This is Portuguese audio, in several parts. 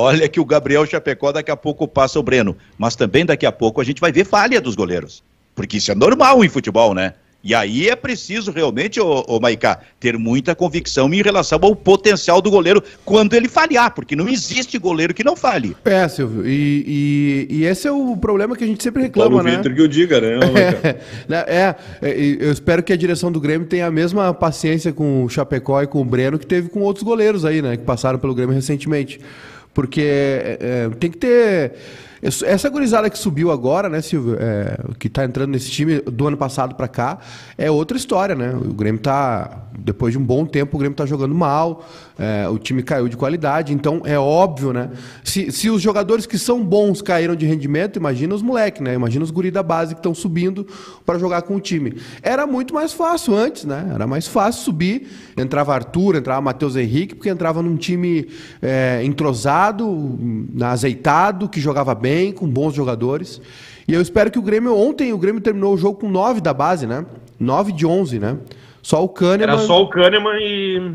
Olha que o Gabriel Chapecó daqui a pouco passa o Breno, mas também daqui a pouco a gente vai ver falha dos goleiros, porque isso é normal em futebol, né? E aí é preciso realmente, o Maiká Maicá, ter muita convicção em relação ao potencial do goleiro quando ele falhar, porque não existe goleiro que não falhe. É, Silvio, e, e, e esse é o problema que a gente sempre reclama, né? Vitor que eu diga, né? É, né? é, é, eu espero que a direção do Grêmio tenha a mesma paciência com o Chapecó e com o Breno que teve com outros goleiros aí, né, que passaram pelo Grêmio recentemente. Porque é, é, tem que ter. Essa gurizada que subiu agora, né, Silvio? É, que tá entrando nesse time do ano passado para cá, é outra história, né? O Grêmio tá. Depois de um bom tempo, o Grêmio tá jogando mal, é, o time caiu de qualidade, então é óbvio, né? Se, se os jogadores que são bons caíram de rendimento, imagina os moleques, né? Imagina os guri da base que estão subindo para jogar com o time. Era muito mais fácil antes, né? Era mais fácil subir, entrava Arthur, entrava Matheus Henrique, porque entrava num time é, entrosado mercado azeitado, que jogava bem, com bons jogadores. E eu espero que o Grêmio. Ontem o Grêmio terminou o jogo com 9 da base, né? 9 de 11, né? Só o Kahneman. Era só o Kahneman e.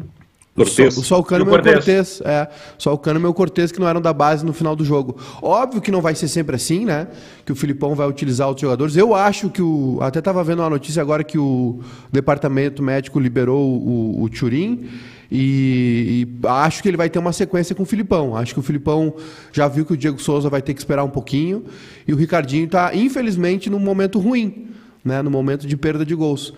Cortes. Só, só o Kahneman e o Cortes. É, só o Kahneman e o Cortes que não eram da base no final do jogo. Óbvio que não vai ser sempre assim, né? Que o Filipão vai utilizar outros jogadores. Eu acho que o. Até estava vendo uma notícia agora que o departamento médico liberou o, o Turim. E, e, acho que ele vai ter uma sequência com o Filipão. Acho que o Filipão já viu que o Diego Souza vai ter que esperar um pouquinho. E o Ricardinho está, infelizmente, num momento ruim, né? no momento de perda de gols.